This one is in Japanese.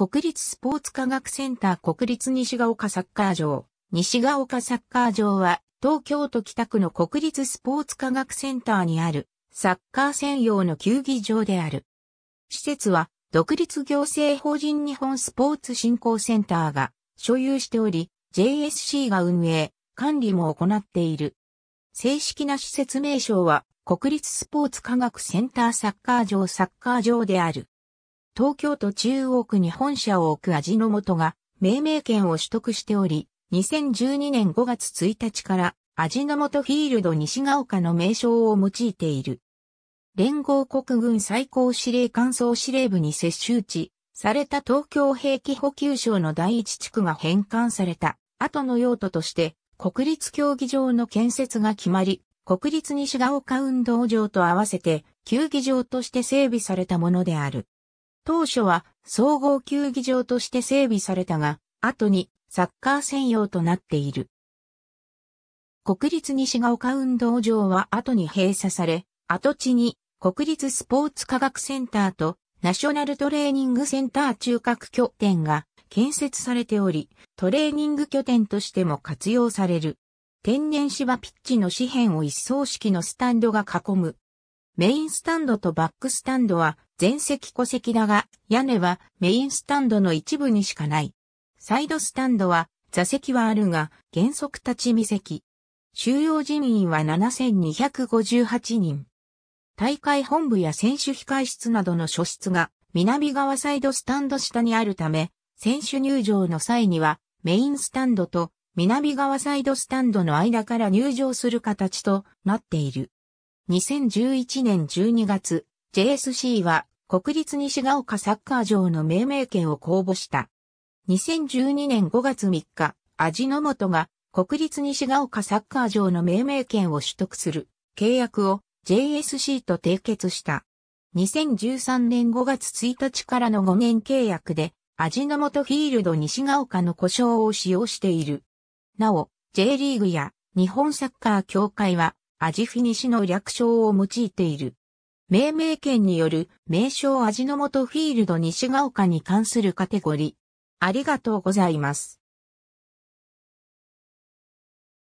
国立スポーツ科学センター国立西が丘サッカー場。西が丘サッカー場は、東京都北区の国立スポーツ科学センターにある、サッカー専用の球技場である。施設は、独立行政法人日本スポーツ振興センターが所有しており、JSC が運営、管理も行っている。正式な施設名称は、国立スポーツ科学センターサッカー場サッカー場である。東京都中央区に本社を置く味の素が命名権を取得しており、2012年5月1日から味の素フィールド西ヶ丘の名称を用いている。連合国軍最高司令官総司令部に接収地された東京兵器補給省の第一地区が返還された後の用途として国立競技場の建設が決まり、国立西ヶ丘運動場と合わせて球技場として整備されたものである。当初は総合球技場として整備されたが、後にサッカー専用となっている。国立西が丘運動場は後に閉鎖され、跡地に国立スポーツ科学センターとナショナルトレーニングセンター中核拠点が建設されており、トレーニング拠点としても活用される。天然芝ピッチの紙片を一層式のスタンドが囲む。メインスタンドとバックスタンドは全席戸籍だが、屋根はメインスタンドの一部にしかない。サイドスタンドは座席はあるが、原則立ち見席。収容人員は7258人。大会本部や選手控室などの諸室が南側サイドスタンド下にあるため、選手入場の際にはメインスタンドと南側サイドスタンドの間から入場する形となっている。2011年12月、JSC は国立西が丘サッカー場の命名権を公募した。2012年5月3日、味の素が国立西が丘サッカー場の命名権を取得する契約を JSC と締結した。2013年5月1日からの5年契約で味の素フィールド西が丘の故障を使用している。なお、J リーグや日本サッカー協会は味フィニシの略称を用いている。命名権による名称味の素フィールド西が丘に関するカテゴリー。ありがとうございます。